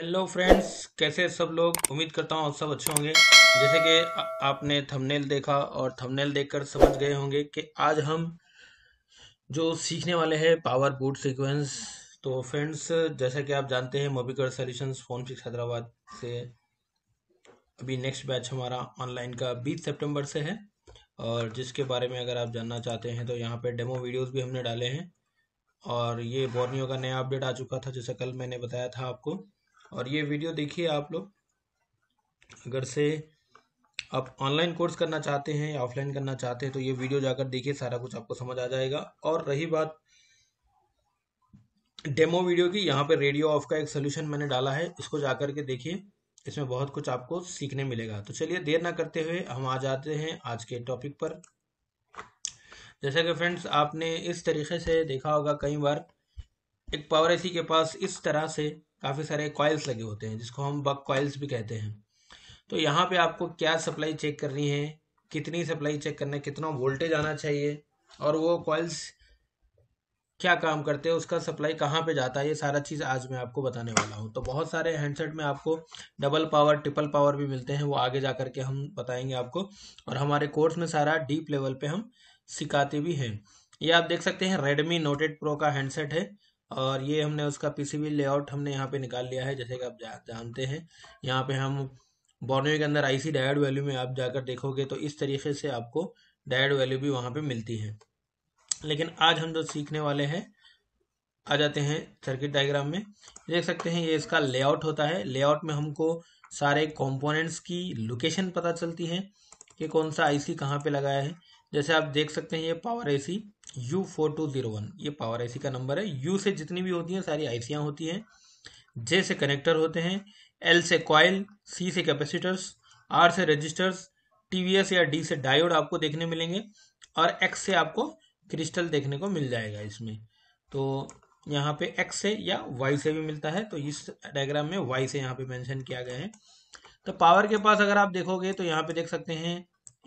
hello friends कैसे सब लोग उम्मीद करता हूँ आप सब अच्छे होंगे जैसे कि आपने थंबनेल देखा और थंबनेल देखकर समझ गए होंगे कि आज हम जो सीखने वाले हैं पावर बूट सीक्वेंस तो फ्रेंड्स जैसा कि आप जानते हैं Mobicare solutions phone fix Hyderabad से अभी नेक्स्ट बैच हमारा ऑनलाइन का बीस सेप्टेम्बर से है और जिसके बारे में अगर आप जानना चाहते हैं तो यहाँ पर डेमो वीडियोज़ भी हमने डाले हैं और ये बोर्नियो का नया अपडेट आ चुका था जैसे कल मैंने बताया था आपको और ये वीडियो देखिए आप लोग अगर से आप ऑनलाइन कोर्स करना चाहते हैं या ऑफलाइन करना चाहते हैं तो ये वीडियो जाकर देखिए सारा कुछ आपको समझ आ जाएगा और रही बात डेमो वीडियो की यहाँ पे रेडियो ऑफ का एक सोल्यूशन मैंने डाला है इसको जाकर के देखिए इसमें बहुत कुछ आपको सीखने मिलेगा तो चलिए देर ना करते हुए हम आ जाते हैं आज के टॉपिक पर जैसा कि फ्रेंड्स आपने इस तरीके से देखा होगा कई बार एक पावर एसी के पास इस तरह से काफ़ी सारे कॉयल्स लगे होते हैं जिसको हम बक कॉयल्स भी कहते हैं तो यहाँ पे आपको क्या सप्लाई चेक करनी है कितनी सप्लाई चेक करना है कितना वोल्टेज आना चाहिए और वो कॉयल्स क्या काम करते हैं उसका सप्लाई कहाँ पे जाता है ये सारा चीज़ आज मैं आपको बताने वाला हूँ तो बहुत सारे हैंडसेट में आपको डबल पावर ट्रिपल पावर भी मिलते हैं वो आगे जा करके हम बताएंगे आपको और हमारे कोर्स में सारा डीप लेवल पे हम सिखाते भी हैं ये आप देख सकते हैं रेडमी नोटेड प्रो का हैंडसेट है और ये हमने उसका पीसीबी लेआउट हमने यहाँ पे निकाल लिया है जैसे कि आप जा, जानते हैं यहाँ पे हम बॉर्नवे के अंदर आईसी डायड वैल्यू में आप जाकर देखोगे तो इस तरीके से आपको डायड वैल्यू भी वहाँ पे मिलती है लेकिन आज हम जो सीखने वाले हैं आ जाते हैं सर्किट डायग्राम में देख सकते हैं ये इसका लेआउट होता है लेआउट में हमको सारे कॉम्पोनेंट्स की लोकेशन पता चलती है कि कौन सा आईसी कहाँ पे लगाया है जैसे आप देख सकते हैं ये power AC U4201 two zero one ये पावर आईसी का नंबर है यू से जितनी भी होती हैं सारी आईसियाँ होती हैं जे से कनेक्टर होते हैं एल से कॉयल सी से कैपेसिटर्स आर से रजिस्टर्स टीवीएस या डी से डायोड आपको देखने मिलेंगे और एक्स से आपको क्रिस्टल देखने को मिल जाएगा इसमें तो यहाँ पे एक्स से या वाई से भी मिलता है तो इस डायग्राम में वाई से यहाँ पे मेंशन किया गया है तो पावर के पास अगर आप देखोगे तो यहाँ पे देख सकते हैं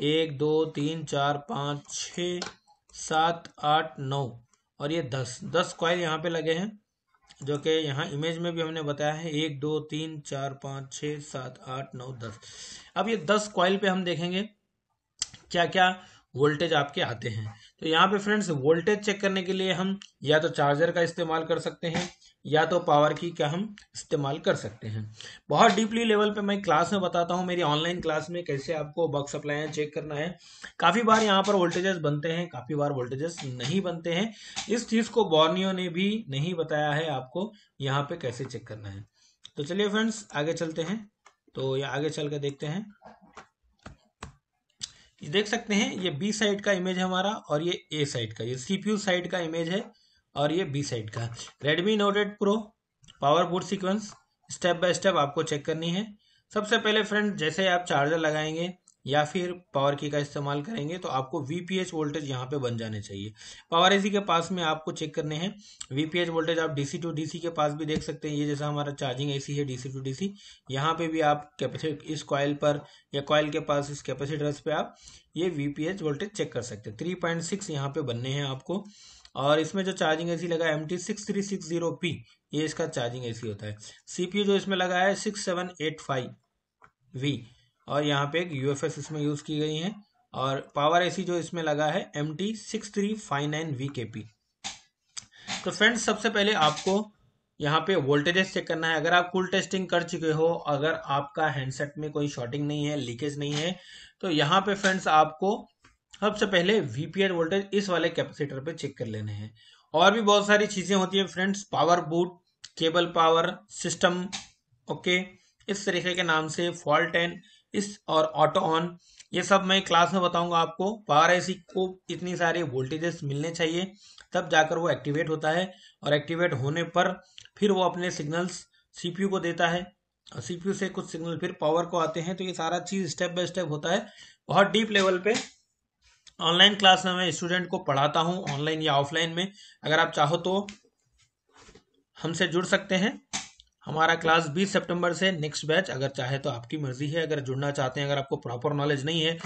एक दो तीन चार पाँच छः सात आठ नौ और ये दस दस कॉयल यहाँ पे लगे हैं जो कि यहाँ इमेज में भी हमने बताया है एक दो तीन चार पाँच छः सात आठ नौ दस अब ये दस कॉयल पे हम देखेंगे क्या क्या वोल्टेज आपके आते हैं तो यहाँ पे फ्रेंड्स वोल्टेज चेक करने के लिए हम या तो चार्जर का इस्तेमाल कर सकते हैं या तो पावर की क्या हम इस्तेमाल कर सकते हैं बहुत डीपली लेवल पे मैं क्लास में बताता हूँ मेरी ऑनलाइन क्लास में कैसे आपको बग सप्लाई चेक करना है काफ़ी बार यहाँ पर वोल्टेजेस बनते हैं काफ़ी बार वोल्टेजेस नहीं बनते हैं इस चीज़ को बॉर्नियो ने भी नहीं बताया है आपको यहाँ पे कैसे चेक करना है तो चलिए फ्रेंड्स आगे चलते हैं तो ये आगे चल कर देखते हैं देख सकते हैं ये बी साइड का इमेज है हमारा और ये ए साइड का ये सीपीयू साइड का इमेज है और ये बी साइड का Redmi note eight pro power board sequence step by step आपको चेक करनी है सबसे पहले फ्रेंड जैसे आप चार्जर लगाएंगे या फिर पावर की का इस्तेमाल करेंगे तो आपको वीपीएच वोल्टेज यहाँ पे बन जाने चाहिए पावर एसी के पास में आपको चेक करने हैं वीपीएच वोल्टेज आप डीसी टू डीसी के पास भी देख सकते हैं ये जैसा हमारा चार्जिंग एसी है डीसी टू डीसी यहाँ पे भी आप कैपेसिट इस कॉयल पर या कॉयल के पास इस कैपेसिटर्स पे आप ये वीपीएच वोल्टेज चेक कर सकते हैं थ्री पॉइंट सिक्स यहाँ पे बनने हैं आपको और इसमें जो चार्जिंग एसी लगा है M T six three six zero P ये इसका चार्जिंग एसी होता है सीपीयू जो इसमें लगा है six seven eight five V और यहाँ पे एक यू इसमें यूज़ की गई है और पावर एसी जो इसमें लगा है M T six three five nine V K P तो फ्रेंड्स सबसे पहले आपको यहाँ पे वोल्टेजेस चेक करना है अगर आप कूल टेस्टिंग कर चुके हो अगर आपका हैंडसेट में कोई शॉर्टिंग नहीं है लीकेज नहीं है तो यहाँ पे फ्रेंड्स आपको सबसे पहले वीपीएल वोल्टेज इस वाले कैपेसिटर पे चेक कर लेने हैं और भी बहुत सारी चीजें होती है friends power boot cable power system okay इस तरीके के नाम से फॉल्ट एन इस और ऑटो ऑन ये सब मैं क्लास में बताऊंगा आपको पावर आईसी को इतनी सारी वोल्टेजेस मिलने चाहिए तब जाकर वो एक्टिवेट होता है और एक्टिवेट होने पर फिर वो अपने सिग्नल्स सीपीयू को देता है और सीपीयू से कुछ सिग्नल फिर पावर को आते हैं तो ये सारा चीज स्टेप बाय स्टेप होता है बहुत डीप लेवल पे ऑनलाइन क्लास में मैं स्टूडेंट को पढ़ाता हूं ऑनलाइन या ऑफलाइन में अगर आप चाहो तो हमसे जुड़ सकते हैं हमारा क्लास 20 सितंबर से नेक्स्ट बैच अगर चाहे तो आपकी मर्जी है अगर जुड़ना चाहते हैं अगर आपको प्रॉपर नॉलेज नहीं है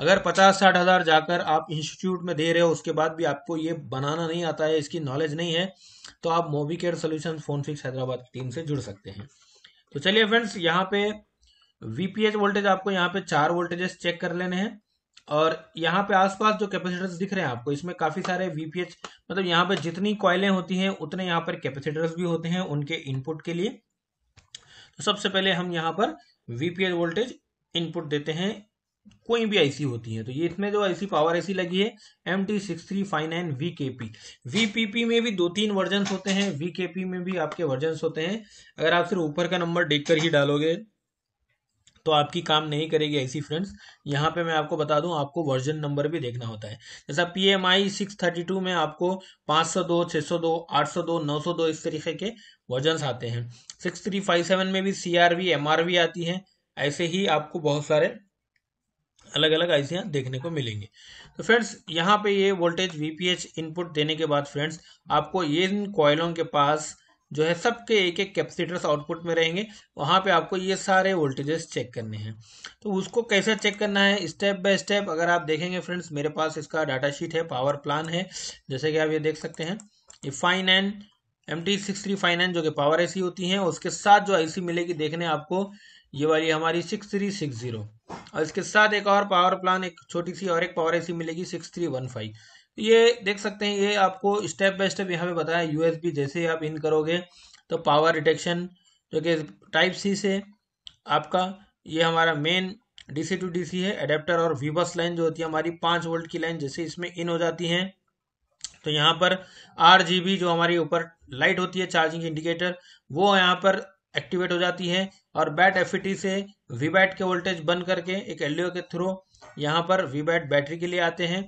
अगर पचास साठ हज़ार जाकर आप इंस्टीट्यूट में दे रहे हो उसके बाद भी आपको ये बनाना नहीं आता है इसकी नॉलेज नहीं है तो आप Mobi care solution phone fix Hyderabad team से जुड़ सकते हैं तो चलिए फ्रेंड्स यहाँ पे वीपीएच वोल्टेज आपको यहाँ पे चार वोल्टेजेस चेक कर लेने हैं और यहाँ पे आसपास जो कैपेसिटर्स दिख रहे हैं आपको इसमें काफी सारे वीपीएच मतलब यहाँ पे जितनी कॉयलें होती हैं उतने यहाँ पर कैपेसिटर्स भी होते हैं उनके इनपुट के लिए तो सबसे पहले हम यहाँ पर वीपीएच वोल्टेज इनपुट देते हैं कोई भी आईसी होती है तो ये इसमें जो आईसी पावर आईसी लगी है M T six three five nine V K P V P P में भी दो तीन वर्जन होते हैं वी के पी में भी आपके वर्जन होते हैं अगर आप सिर्फ ऊपर का नंबर देखकर ही डालोगे तो आपकी काम नहीं करेगी ऐसी फ्रेंड्स यहाँ पे मैं आपको बता दूं आपको वर्जन नंबर भी देखना होता है जैसा P M I six thirty two में आपको पाँच सौ दो छः सौ दो आठ सौ दो नौ सौ दो इस तरीके के वर्जन आते हैं सिक्स थ्री फाइव सेवन में भी C R V M R V आती है ऐसे ही आपको बहुत सारे अलग अलग ऐसे देखने को मिलेंगे तो फ्रेंड्स यहाँ पे ये वोल्टेज वीपीएच इनपुट देने के बाद फ्रेंड्स आपको ये इन कॉयलों के पास जो है सबके एक एक कैपेसिटर्स आउटपुट में रहेंगे वहां पे आपको ये सारे वोल्टेजेस चेक करने हैं तो उसको कैसे चेक करना है स्टेप बाय स्टेप अगर आप देखेंगे फ्रेंड्स मेरे पास इसका डाटा शीट है पावर प्लान है जैसे कि आप ये देख सकते हैं ये fine and M T six three fine and जो कि पावर ए होती है उसके साथ जो आई मिलेगी देखने आपको ये वाली हमारी सिक्स थ्री सिक्स जीरो और इसके साथ एक और पावर प्लान एक छोटी सी और एक पावर ए मिलेगी सिक्स थ्री वन फाइव ये देख सकते हैं ये आपको स्टेप बाय स्टेप यहाँ पे बताया यूएसबी जैसे ही आप इन करोगे तो पावर डिटेक्शन जो कि टाइप सी से आपका ये हमारा मेन डीसी टू डीसी है एडेप्टर और वीबस लाइन जो होती है हमारी पाँच वोल्ट की लाइन जैसे इसमें इन हो जाती है तो यहाँ पर आर जो हमारी ऊपर लाइट होती है चार्जिंग इंडिकेटर वो यहाँ पर एक्टिवेट हो जाती है और बैट एफ e से वी बैट के वोल्टेज बंद करके एक एल के थ्रू यहाँ पर वी बैट बैटरी के लिए आते हैं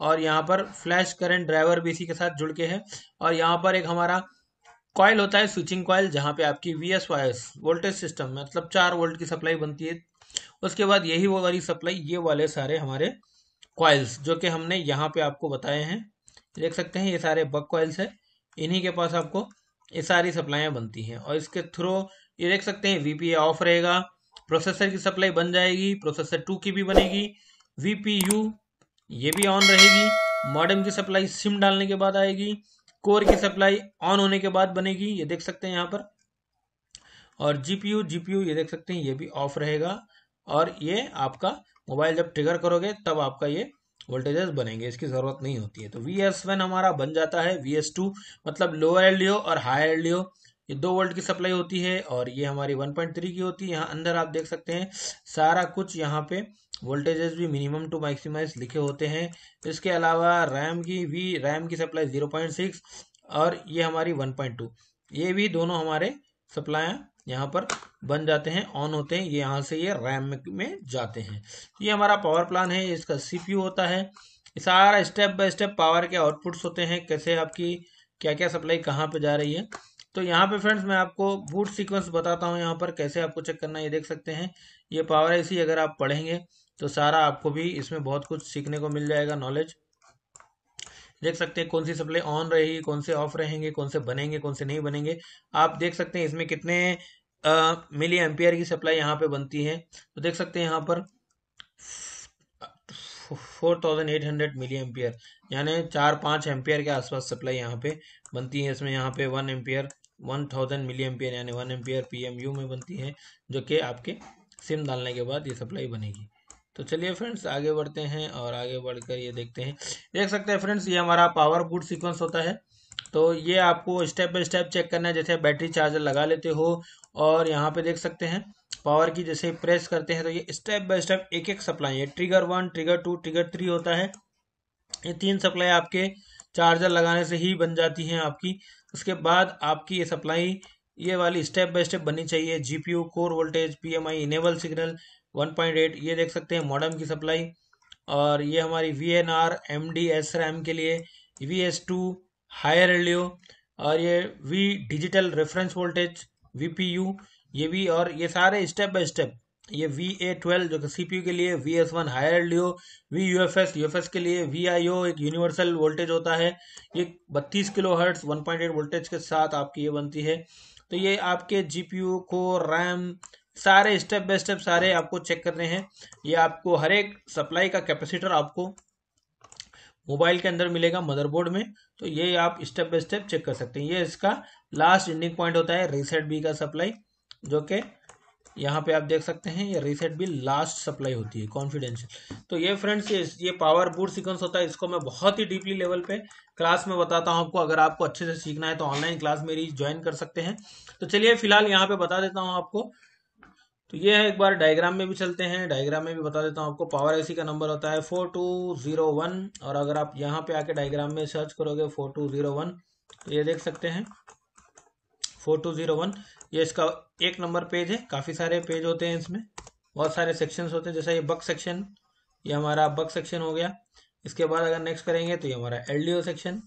और यहाँ पर फ्लैश करंट ड्राइवर भी इसी के साथ जुड़ के है और यहाँ पर एक हमारा कॉयल होता है स्विचिंग कॉयल जहाँ पे आपकी वी एस वोल्टेज सिस्टम मतलब चार वोल्ट की सप्लाई बनती है उसके बाद यही वो वाली सप्लाई ये वाले सारे हमारे कॉयल्स जो कि हमने यहाँ पे आपको बताए हैं देख सकते हैं ये सारे बग कॉयल्स है इन्हीं के पास आपको ये सारी सप्लाइयाँ बनती हैं और इसके थ्रू ये देख सकते हैं वीपीए ऑफ रहेगा प्रोसेसर की सप्लाई बन जाएगी प्रोसेसर टू की भी बनेगी यू ये भी ऑन रहेगी मॉडर्म की सप्लाई सिम डालने के बाद आएगी कोर की सप्लाई ऑन होने के बाद बनेगी ये देख सकते हैं यहाँ पर और जीपीयू जीपीयू ये देख सकते हैं ये भी ऑफ रहेगा और ये आपका मोबाइल जब ट्रिगर करोगे तब आपका ये वोल्टेजेस बनेंगे इसकी जरूरत नहीं होती है तो वी एस वन हमारा बन जाता है वी एस टू मतलब लोअर एल और हायर एल ये दो वोल्ट की सप्लाई होती है और ये हमारी 1.3 की होती है यहाँ अंदर आप देख सकते हैं सारा कुछ यहाँ पे वोल्टेजेस भी मिनिमम टू मैक्सिमाइज लिखे होते हैं इसके अलावा रैम की भी रैम की सप्लाई जीरो पॉइंट सिक्स और ये हमारी वन पॉइंट टू ये भी दोनों हमारे सप्लाई यहाँ पर बन जाते हैं ऑन होते हैं ये यहाँ से ये रैम में जाते हैं ये हमारा पावर प्लान है इसका सीपीयू होता है सारा स्टेप बाय स्टेप पावर के आउटपुट्स होते हैं कैसे आपकी क्या क्या सप्लाई कहाँ पे जा रही है तो यहाँ पे फ्रेंड्स मैं आपको बूट सीक्वेंस बताता हूँ यहाँ पर कैसे आपको चेक करना ये देख सकते हैं ये पावर ऐसी अगर आप पढ़ेंगे तो सारा आपको भी इसमें बहुत कुछ सीखने को मिल जाएगा नॉलेज देख सकते हैं कौन सी सप्लाई ऑन रहेगी कौन से ऑफ रहेंगे कौन से बनेंगे कौन से नहीं बनेंगे आप देख सकते हैं इसमें कितने मिली एम्पियर की सप्लाई यहाँ पे बनती है तो देख सकते हैं यहाँ पर 4800 मिली एम्पियर यानी चार पाँच एम्पियर के आसपास सप्लाई यहाँ पे बनती है इसमें यहाँ पे one ampere one thousand milli ampere यानी वन एम्पियर यू में बनती है जो कि आपके सिम डालने के बाद ये सप्लाई बनेगी तो चलिए फ्रेंड्स आगे बढ़ते हैं और आगे बढ़कर ये देखते हैं देख सकते हैं फ्रेंड्स ये हमारा पावर गुड सीक्वेंस होता है तो ये आपको स्टेप बाय स्टेप चेक करना है जैसे बैटरी चार्जर लगा लेते हो और यहाँ पे देख सकते हैं पावर की जैसे प्रेस करते हैं तो ये स्टेप बाय स्टेप एक एक सप्लाई है trigger one trigger two trigger three होता है ये तीन सप्लाई आपके चार्जर लगाने से ही बन जाती हैं आपकी उसके बाद आपकी ये सप्लाई ये वाली स्टेप बाय स्टेप बननी चाहिए GPU core voltage PMI enable signal one point eight ये देख सकते हैं मॉडम की सप्लाई और ये हमारी V N R M D S RAM के लिए V S two higher L और ये V digital reference voltage V P U ये भी और ये सारे स्टेप बाय स्टेप ये वी ए ट्वेल्व जो कि सी पी यू के लिए V S one higher L V U F S U F S के लिए वी आई ओ एक यूनिवर्सल वोल्टेज होता है ये बत्तीस kilo hertz one point eight voltage के साथ आपकी ये बनती है तो ये आपके जी पी यू को रैम सारे स्टेप बाय स्टेप सारे आपको चेक करने हैं ये आपको हर एक सप्लाई का कैपेसिटर आपको मोबाइल के अंदर मिलेगा मदरबोर्ड में तो ये आप स्टेप बाय स्टेप चेक कर सकते हैं ये इसका लास्ट एंडिंग पॉइंट होता है रीसेट बी का सप्लाई जो कि यहाँ पे आप देख सकते हैं ये रीसेट बी लास्ट सप्लाई होती है कॉन्फिडेंशियल तो ये फ्रेंड्स ये ये पावर बूट सीक्वेंस होता है इसको मैं बहुत ही डीपली लेवल पे क्लास में बताता हूँ आपको अगर आपको अच्छे से सीखना है तो ऑनलाइन क्लास मेरी ज्वाइन कर सकते हैं तो चलिए फिलहाल यहाँ पे बता देता हूँ आपको तो ये है एक बार डायग्राम में भी चलते हैं डायग्राम में भी बता देता हूँ आपको पावर एसी का नंबर होता है फोर टू जीरो वन और अगर आप यहाँ पे आके डायग्राम में सर्च करोगे फोर टू जीरो वन तो ये देख सकते हैं फोर टू जीरो वन ये इसका एक नंबर पेज है काफ़ी सारे पेज होते हैं इसमें बहुत सारे सेक्शंस होते हैं जैसा ये बक सेक्शन ये हमारा बक सेक्शन हो गया इसके बाद अगर नेक्स्ट करेंगे तो ये हमारा एल सेक्शन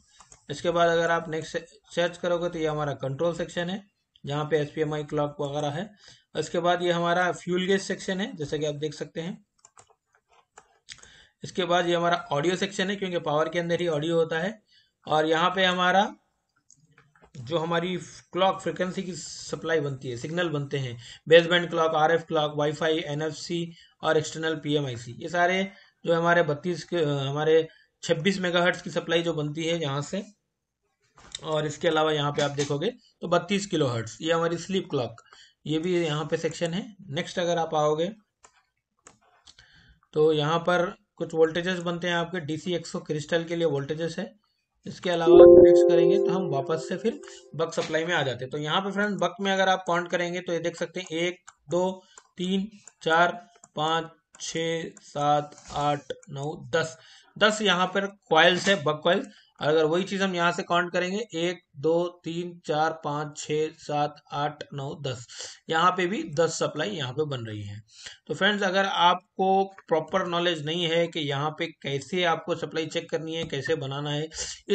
इसके बाद अगर आप नेक्स्ट सर्च करोगे तो ये हमारा कंट्रोल सेक्शन है जहाँ पे एस क्लॉक वगैरह है इसके बाद ये हमारा फ्यूल गेज सेक्शन है जैसा कि आप देख सकते हैं इसके बाद ये हमारा ऑडियो सेक्शन है क्योंकि पावर के अंदर ही ऑडियो होता है और यहाँ पे हमारा जो हमारी क्लॉक फ्रिक्वेंसी की सप्लाई बनती है सिग्नल बनते हैं baseband clock R F clock WiFi NFC और एक्सटर्नल पीएमआईसी ये सारे जो हमारे बत्तीस हमारे छब्बीस मेगाहर्ट्ज की सप्लाई जो बनती है यहाँ से और इसके अलावा यहाँ पे आप देखोगे तो बत्तीस किलो हर्ट्स ये हमारी स्लीप क्लॉक ये भी यहाँ पे सेक्शन है नेक्स्ट अगर आप आओगे तो यहाँ पर कुछ वोल्टेजेस बनते हैं आपके डीसी एक्सो क्रिस्टल के लिए वोल्टेजेस है इसके अलावा कनेक्ट करेंगे तो हम वापस से फिर बक सप्लाई में आ जाते हैं तो यहाँ पे फ्रेंड बक में अगर आप काउंट करेंगे तो ये देख सकते हैं एक दो तीन चार पाँच छ सात आठ नौ दस दस यहाँ पर क्वाइल्स है बग क्वाइल्स अगर वही चीज हम यहाँ से काउंट करेंगे एक दो तीन चार पांच छ सात आठ नौ दस यहाँ पे भी दस सप्लाई यहाँ पे बन रही है तो फ्रेंड्स अगर आपको प्रॉपर नॉलेज नहीं है कि यहाँ पे कैसे आपको सप्लाई चेक करनी है कैसे बनाना है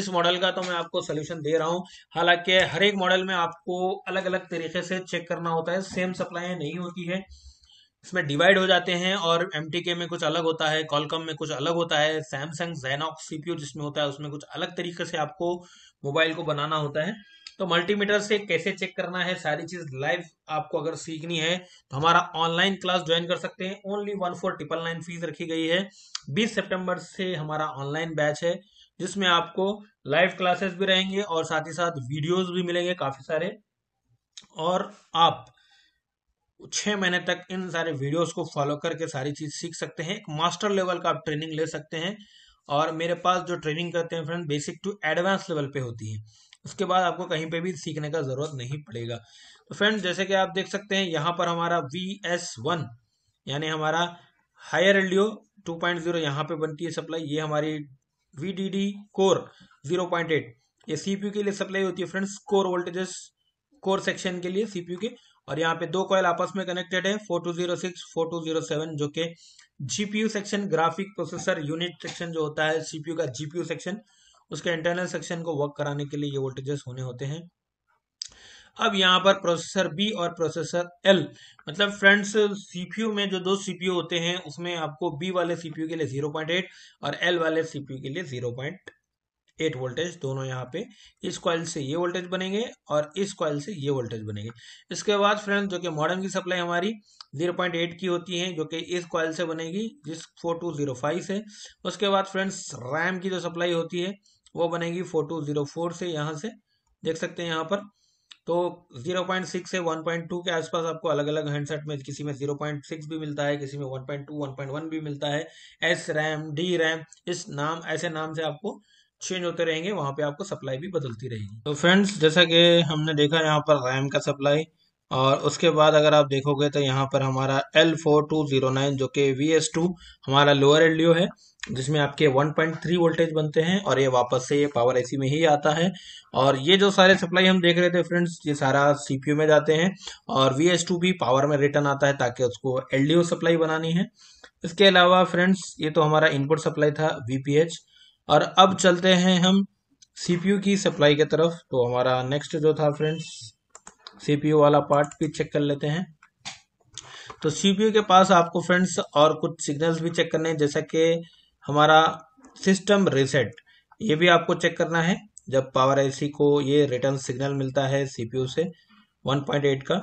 इस मॉडल का तो मैं आपको सोल्यूशन दे रहा हूँ हालांकि हर एक मॉडल में आपको अलग अलग तरीके से चेक करना होता है सेम सप्लाई नहीं होती है इसमें डिवाइड हो जाते हैं और एम में कुछ अलग होता है कॉलकम में कुछ अलग होता है सैमसंग जेनॉक्स सीपीयू जिसमें होता है उसमें कुछ अलग तरीके से आपको मोबाइल को बनाना होता है तो मल्टीमीटर से कैसे चेक करना है सारी चीज लाइव आपको अगर सीखनी है तो हमारा ऑनलाइन क्लास ज्वाइन कर सकते हैं only one four triple nine fees रखी गई है बीस सितंबर से हमारा ऑनलाइन बैच है जिसमें आपको लाइव क्लासेस भी रहेंगे और साथ ही साथ वीडियोस भी मिलेंगे काफी सारे और आप छह महीने तक इन सारे वीडियोस को फॉलो करके सारी चीज़ सीख सकते हैं एक मास्टर लेवल का आप ट्रेनिंग ले सकते हैं और मेरे पास जो ट्रेनिंग करते हैं friend basic to advance level पे होती है उसके बाद आपको कहीं पे भी सीखने का ज़रूरत नहीं पड़ेगा तो फ्रेंड जैसे कि आप देख सकते हैं यहाँ पर हमारा वी एस वन यानी हमारा higher L D O two point zero यहाँ पे बनती है सप्लाई ये हमारी V D D core zero point eight ये सीपीयू के लिए सप्लाई होती है friends core voltages core section के लिए सीपीयू के और यहाँ पे दो कॉयल आपस में कनेक्टेड है four two zero six four two zero seven जो कि GPU section graphic processor unit section जो होता है सीपीयू का जीपीयू सेक्शन उसके इंटरनल सेक्शन को वर्क कराने के लिए ये वोल्टेजेस होने होते हैं अब यहाँ पर प्रोसेसर बी और प्रोसेसर एल मतलब फ्रेंड्स सीपीयू में जो दो सीपीयू होते हैं उसमें आपको बी वाले सीपीयू के लिए 0.8 और एल वाले सीपीयू के लिए पॉइंट एट वोल्टेज दोनों यहाँ पे इस कॉयल से ये वोल्टेज बनेंगे और इस कॉयल से ये वोल्टेज बनेंगे इसके बाद फ्रेंड जो कि मॉडर्न की सप्लाई हमारी जीरो पॉइंट एट की होती है जो कि इस कॉयल से बनेगी जिस फोर टू जीरो फाइव से उसके बाद फ्रेंड्स रैम की जो सप्लाई होती है वो बनेगी फोर टू जीरो फोर से यहाँ से देख सकते हैं यहाँ पर तो 0.6 से 1.2 के आसपास आपको अलग अलग हैंडसेट में किसी में 0.6 भी मिलता है किसी में 1.2 1.1 भी मिलता है एस रैम डी रैम इस नाम ऐसे नाम से आपको चेंज होते रहेंगे वहां पे आपको सप्लाई भी बदलती रहेगी तो फ्रेंड्स जैसा कि हमने देखा यहाँ पर रैम का सप्लाई और उसके बाद अगर आप देखोगे तो यहाँ पर हमारा L four two zero nine जो कि वी एस टू हमारा लोअर एल है जिसमें आपके 1.3 वोल्टेज बनते हैं और ये वापस से ये पावर एसी में ही आता है और ये जो सारे सप्लाई हम देख रहे थे फ्रेंड्स ये सारा सीपीयू में जाते हैं और वी एस टू भी पावर में रिटर्न आता है ताकि उसको एल सप्लाई बनानी है इसके अलावा फ्रेंड्स ये तो हमारा इनपुट सप्लाई था वी और अब चलते हैं हम सीपीयू की सप्लाई की तरफ तो हमारा नेक्स्ट जो था फ्रेंड्स सीपीयू वाला पार्ट भी चेक कर लेते हैं तो सीपीयू के पास आपको फ्रेंड्स और कुछ सिग्नल्स भी चेक करने हैं जैसा कि हमारा सिस्टम रिसेट ये भी आपको चेक करना है जब पावर सी को ये रिटर्न सिग्नल मिलता है सीपीयू से 1.8 का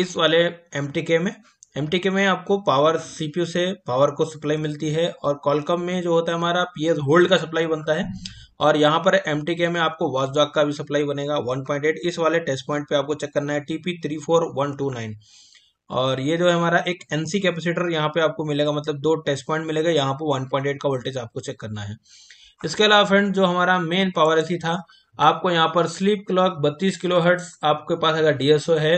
इस वाले एमटीके में एम में आपको पावर सीपीयू से पावर को सप्लाई मिलती है और कॉलकम में जो होता है हमारा पीएस होल्ड का सप्लाई बनता है और यहाँ पर एम में आपको वॉसडॉक का भी सप्लाई बनेगा 1.8 इस वाले टेस्ट पॉइंट पे आपको चेक करना है TP three four one two nine और ये जो है हमारा एक एनसी कैपेसिटर यहाँ पे आपको मिलेगा मतलब दो टेस्ट पॉइंट मिलेगा यहाँ पर एट का वोल्टेज आपको चेक करना है इसके अलावा फ्रेंड जो हमारा मेन पावर ए था आपको यहाँ पर स्लीप क्लॉक बत्तीस किलो हर्ट्स आपके पास अगर डीएसओ है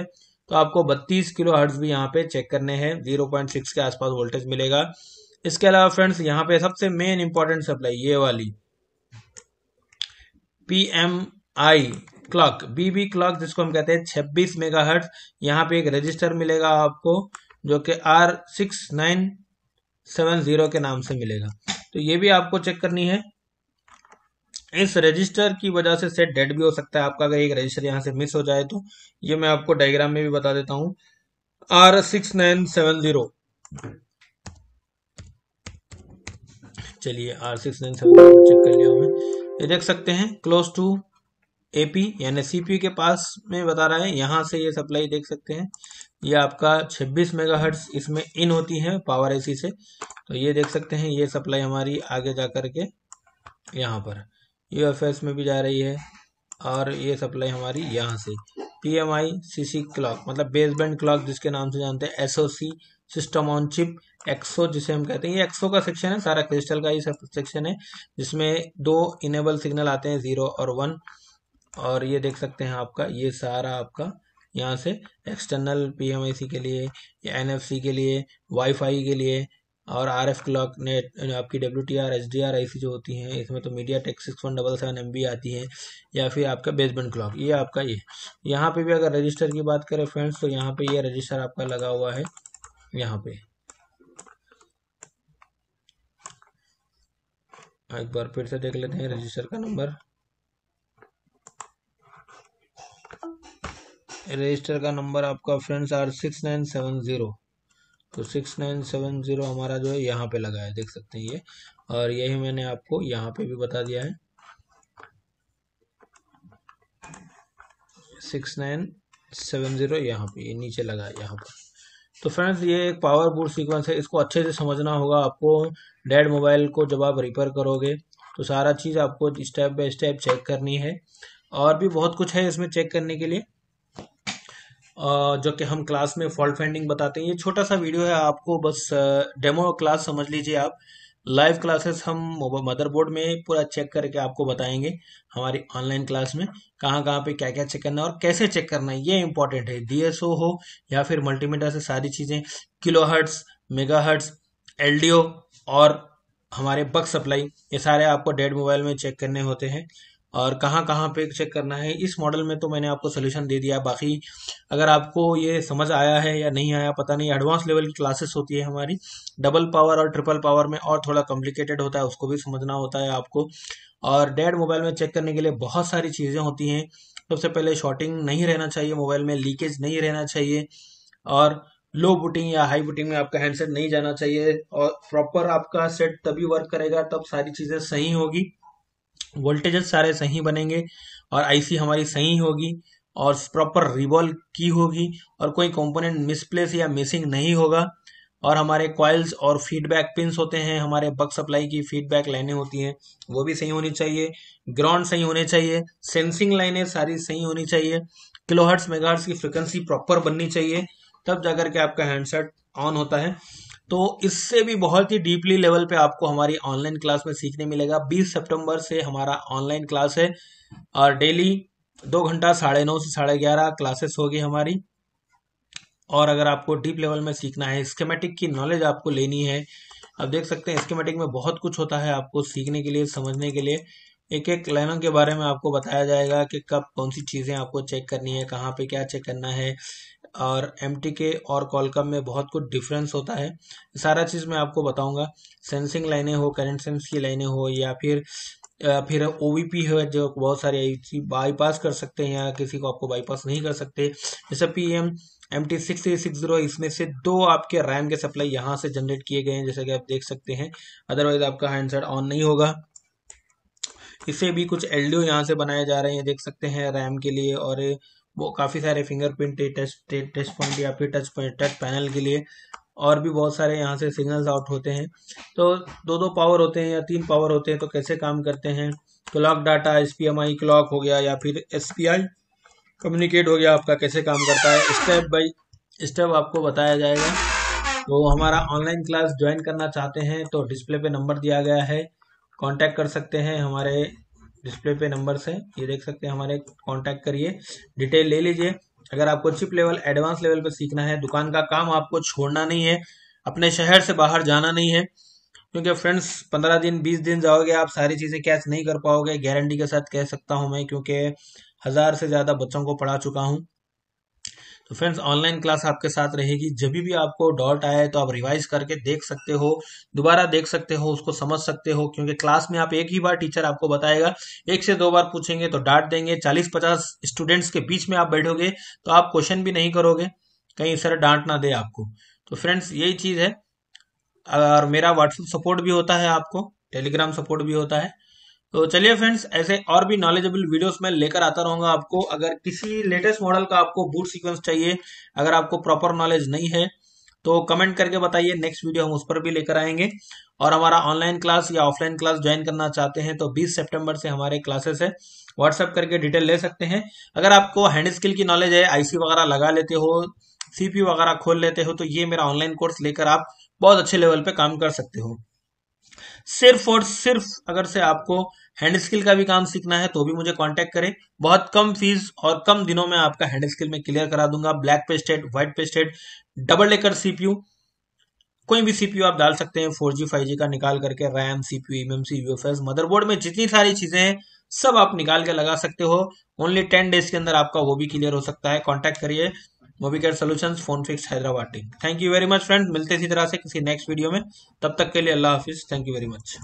तो आपको 32 किलो हर्ट्स भी यहाँ पे चेक करने हैं 0.6 के आसपास वोल्टेज मिलेगा इसके अलावा फ्रेंड्स यहाँ पे सबसे मेन इंपॉर्टेंट सप्लाई ये वाली P M I clock BB clock जिसको हम कहते हैं छब्बीस मेगा हर्ट्स यहाँ पे एक रजिस्टर मिलेगा आपको जो कि R six nine seven zero के नाम से मिलेगा तो ये भी आपको चेक करनी है इस रजिस्टर की वजह से सेट डेड भी हो सकता है आपका अगर एक रजिस्टर यहां से मिस हो जाए तो ये मैं आपको डायग्राम में भी बता देता हूँ R six nine seven zero चलिए R six nine seven zero check कर लिया हमें ये देख सकते हैं क्लोज टू एपी यानी सीपीयू के पास में बता रहा है यहां से ये सप्लाई देख सकते हैं ये आपका 26 मेगाहर्ट्ज इसमें इन होती है पावर एसी से तो ये देख सकते हैं ये सप्लाई हमारी आगे जा करके यहां पर एस में भी जा रही है और ये सप्लाई हमारी यहाँ से P M I C C clock मतलब बेसबैंड क्लॉक जिसके नाम से जानते हैं S O C system on chip XO जिसे हम कहते हैं ये एक्सो का सेक्शन है सारा क्रिस्टल का ही सेक्शन है जिसमें दो इनेबल सिग्नल आते हैं ज़ीरो और वन और ये देख सकते हैं आपका ये सारा आपका यहाँ से एक्सटर्नल पी के लिए एफ एन के लिए वाईफाई के लिए और आर एफ क्लॉक नेट आपकी W T R H D R I C जो होती हैं इसमें तो MediaTek six one double seven M B आती है या फिर आपका बेसमेंट क्लॉक ये आपका ये यहाँ पे भी अगर रजिस्टर की बात करें फ्रेंड्स तो यहाँ पे ये रजिस्टर आपका लगा हुआ है यहाँ पे हाँ, एक बार फिर से देख लेते हैं रजिस्टर का नंबर रजिस्टर का नंबर आपका friends R six nine seven zero तो सिक्स नाइन सेवन ज़ीरो हमारा जो है यहाँ पे लगा है देख सकते हैं ये और यही मैंने आपको यहाँ पे भी बता दिया है सिक्स नाइन सेवन ज़ीरो यहाँ पे ये नीचे लगा है यहाँ पर तो फ्रेंड्स ये एक पावर पावरफुल सीक्वेंस है इसको अच्छे से समझना होगा आपको डेड मोबाइल को जब आप रिपेयर करोगे तो सारा चीज़ आपको स्टेप बाय स्टेप चेक करनी है और भी बहुत कुछ है इसमें चेक करने के लिए जो कि हम क्लास में फॉल्ट फाइंडिंग बताते हैं ये छोटा सा वीडियो है आपको बस डेमो क्लास समझ लीजिए आप लाइव क्लासेस हम मदरबोर्ड में पूरा चेक करके आपको बताएंगे हमारी ऑनलाइन क्लास में कहाँ कहाँ पे क्या क्या चेक करना है और कैसे चेक करना है ये इंपॉर्टेंट है डीएसओ हो या फिर मल्टीमीटर से सारी चीज़ें kilo hertz mega hertz L और हमारे बक सप्लाई ये सारे आपको डेड मोबाइल में चेक करने होते हैं और कहाँ कहाँ पे चेक करना है इस मॉडल में तो मैंने आपको सोल्यूशन दे दिया बाकी अगर आपको ये समझ आया है या नहीं आया पता नहीं एडवांस लेवल की क्लासेस होती है हमारी डबल पावर और ट्रिपल पावर में और थोड़ा कॉम्प्लिकेटेड होता है उसको भी समझना होता है आपको और डेड मोबाइल में चेक करने के लिए बहुत सारी चीज़ें होती हैं सबसे पहले शॉर्टिंग नहीं रहना चाहिए मोबाइल में लीकेज नहीं रहना चाहिए और लो बुटिंग या हाई बुटिंग में आपका हैंडसेट नहीं जाना चाहिए और प्रॉपर आपका सेट तभी वर्क करेगा तब सारी चीज़ें सही होगी वोल्टेजेस सारे सही बनेंगे और आईसी हमारी सही होगी और प्रॉपर रिवॉल्व की होगी और कोई कंपोनेंट मिसप्लेस या मिसिंग नहीं होगा और हमारे कॉयल्स और फीडबैक पिंस होते हैं हमारे बग सप्लाई की फीडबैक लाइनें होती हैं वो भी सही होनी चाहिए ग्राउंड सही होने चाहिए सेंसिंग लाइनें सारी सही होनी चाहिए किलोहर्ट्स मेगाहर्ट्स की फ्रिक्वेंसी प्रॉपर बननी चाहिए तब जाकर के आपका हैंडसेट ऑन होता है तो इससे भी बहुत ही डीपली लेवल पे आपको हमारी ऑनलाइन क्लास में सीखने मिलेगा 20 सितंबर से हमारा ऑनलाइन क्लास है और डेली दो घंटा साढ़े नौ से साढ़े ग्यारह क्लासेस होगी हमारी और अगर आपको डीप लेवल में सीखना है स्केमेटिक की नॉलेज आपको लेनी है अब देख सकते हैं स्केमेटिक में बहुत कुछ होता है आपको सीखने के लिए समझने के लिए एक एक लाइनों के बारे में आपको बताया जाएगा कि कब कौन सी चीज़ें आपको चेक करनी है कहाँ पे क्या चेक करना है और एम और कॉलकम में बहुत कुछ डिफरेंस होता है सारा चीज़ मैं आपको बताऊंगा सेंसिंग लाइनें हो करंट सेंस की लाइनें हो या फिर फिर ओ है जो बहुत सारे बाईपास कर सकते हैं या किसी को आपको बाईपास नहीं कर सकते जैसे P M M T six three six zero इसमें से दो आपके रैम के सप्लाई यहाँ से जनरेट किए गए हैं जैसा कि आप देख सकते हैं अदरवाइज आपका हैंडसेट ऑन नहीं होगा इसे भी कुछ एल डी यहाँ से बनाए जा रहे हैं देख सकते हैं रैम के लिए और वो काफ़ी सारे फिंगरप्रिंट टच टच पॉइंट या फिर टच पॉइंट टच पैनल के लिए और भी बहुत सारे यहाँ से सिग्नल्स आउट होते हैं तो दो दो पावर होते हैं या तीन पावर होते हैं तो कैसे काम करते हैं क्लॉक डाटा एस क्लॉक हो गया या फिर एस कम्युनिकेट हो गया आपका कैसे काम करता है स्टेप बाई स्टेप आपको बताया जाएगा तो हमारा ऑनलाइन क्लास ज्वाइन करना चाहते हैं तो डिस्प्ले पे नंबर दिया गया है कांटेक्ट कर सकते हैं हमारे डिस्प्ले पे नंबर्स हैं ये देख सकते हैं हमारे कांटेक्ट करिए डिटेल ले लीजिए अगर आपको चिप लेवल एडवांस लेवल पे सीखना है दुकान का काम आपको छोड़ना नहीं है अपने शहर से बाहर जाना नहीं है क्योंकि फ्रेंड्स पंद्रह दिन बीस दिन जाओगे आप सारी चीज़ें कैश नहीं कर पाओगे गारंटी के साथ कह सकता हूं मैं क्योंकि हज़ार से ज़्यादा बच्चों को पढ़ा चुका हूँ तो फ्रेंड्स ऑनलाइन क्लास आपके साथ रहेगी जब भी आपको डॉट आए तो आप रिवाइज करके देख सकते हो दोबारा देख सकते हो उसको समझ सकते हो क्योंकि क्लास में आप एक ही बार टीचर आपको बताएगा एक से दो बार पूछेंगे तो डांट देंगे चालीस पचास स्टूडेंट्स के बीच में आप बैठोगे तो आप क्वेश्चन भी नहीं करोगे कहीं सर डांट ना दे आपको तो फ्रेंड्स यही चीज़ है और मेरा व्हाट्सएप सपोर्ट भी होता है आपको टेलीग्राम सपोर्ट भी होता है तो चलिए फ्रेंड्स ऐसे और भी नॉलेजेबल वीडियोस मैं लेकर आता रहूंगा आपको अगर किसी लेटेस्ट मॉडल का आपको बूट सीक्वेंस चाहिए अगर आपको प्रॉपर नॉलेज नहीं है तो कमेंट करके बताइए नेक्स्ट वीडियो हम उस पर भी लेकर आएंगे और हमारा ऑनलाइन क्लास या ऑफलाइन क्लास ज्वाइन करना चाहते हैं तो 20 सितंबर से हमारे क्लासेस है व्हाट्सएप करके डिटेल ले सकते हैं अगर आपको हैंड स्किल की नॉलेज है आईसी वगैरह लगा लेते हो सीपी वगैरह खोल लेते हो तो ये मेरा ऑनलाइन कोर्स लेकर आप बहुत अच्छे लेवल पे काम कर सकते हो सिर्फ और सिर्फ अगर से आपको हैंड स्किल का भी काम सीखना है तो भी मुझे कांटेक्ट करें बहुत कम फीस और कम दिनों में आपका हैंड स्किल में क्लियर करा दूंगा black pasted white pasted double लेकर सीपीयू कोई भी सीपीयू आप डाल सकते हैं फोर जी फाइव जी का निकाल करके RAM CPU MMC UFS motherboard में जितनी सारी चीजें हैं सब आप निकाल के लगा सकते हो ओनली टेन डेज के अंदर आपका वो भी क्लियर हो सकता है कॉन्टेक्ट करिए Mobicare solution phone fix Hyderabad team thank you very much friend मिलते इसी तरह से किसी नेक्स्ट वीडियो में तब तक के लिए अल्लाह हाफिज थैंक यू वेरी मच